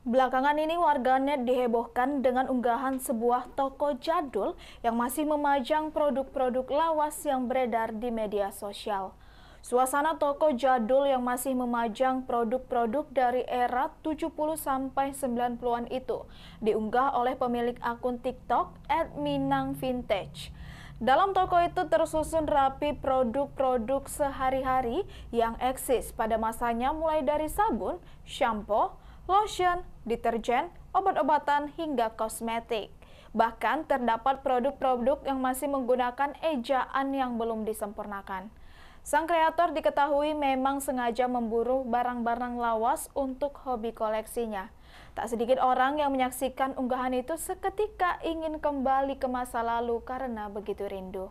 Belakangan ini warganet dihebohkan dengan unggahan sebuah toko jadul yang masih memajang produk-produk lawas yang beredar di media sosial. Suasana toko jadul yang masih memajang produk-produk dari era 70 90-an itu diunggah oleh pemilik akun TikTok @minangvintage. Dalam toko itu tersusun rapi produk-produk sehari-hari yang eksis pada masanya mulai dari sabun, shampoo, lotion, deterjen, obat-obatan, hingga kosmetik. Bahkan terdapat produk-produk yang masih menggunakan ejaan yang belum disempurnakan. Sang kreator diketahui memang sengaja memburu barang-barang lawas untuk hobi koleksinya. Tak sedikit orang yang menyaksikan unggahan itu seketika ingin kembali ke masa lalu karena begitu rindu.